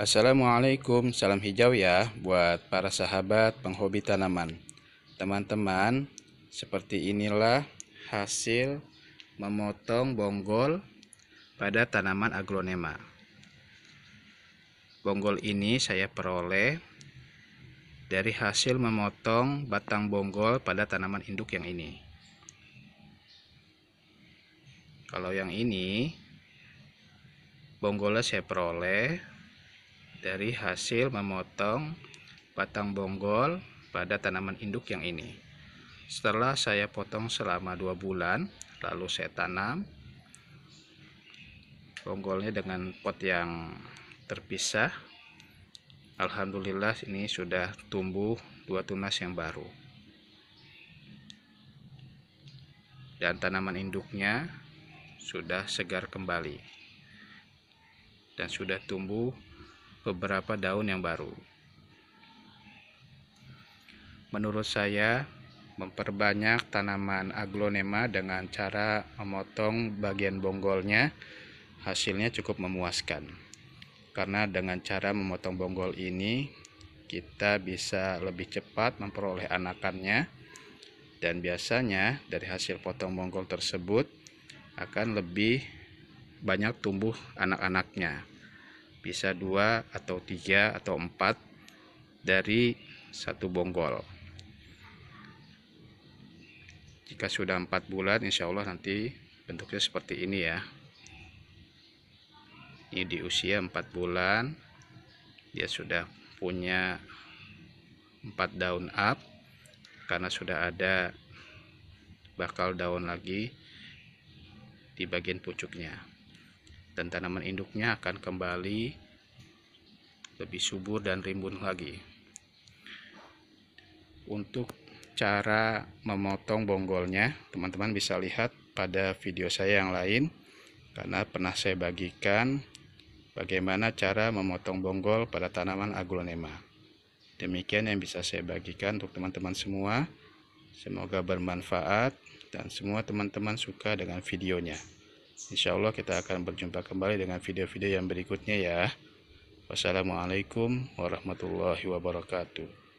Assalamualaikum, salam hijau ya buat para sahabat penghobi tanaman. Teman-teman, seperti inilah hasil memotong bonggol pada tanaman aglonema. Bonggol ini saya peroleh dari hasil memotong batang bonggol pada tanaman induk yang ini. Kalau yang ini bonggolnya saya peroleh dari hasil memotong batang bonggol pada tanaman induk yang ini. Setelah saya potong selama dua bulan, lalu saya tanam bonggolnya dengan pot yang terpisah. Alhamdulillah ini sudah tumbuh dua tunas yang baru. Dan tanaman induknya sudah segar kembali dan sudah tumbuh beberapa daun yang baru. Menurut saya, memperbanyak tanaman aglonema dengan cara memotong bagian bonggolnya hasilnya cukup memuaskan. Karena dengan cara memotong bonggol ini, kita bisa lebih cepat memperoleh anakannya dan biasanya dari hasil potong bonggol tersebut akan lebih banyak tumbuh anak-anaknya bisa dua atau tiga atau empat dari satu bonggol jika sudah empat bulan insya Allah nanti bentuknya seperti ini ya ini di usia empat bulan dia sudah punya empat daun up karena sudah ada bakal daun lagi di bagian pucuknya dan tanaman induknya akan kembali lebih subur dan rimbun lagi untuk cara memotong bonggolnya teman-teman bisa lihat pada video saya yang lain karena pernah saya bagikan bagaimana cara memotong bonggol pada tanaman aglonema demikian yang bisa saya bagikan untuk teman-teman semua semoga bermanfaat dan semua teman-teman suka dengan videonya Insya Allah kita akan berjumpa kembali dengan video-video yang berikutnya ya. Wassalamualaikum warahmatullahi wabarakatuh.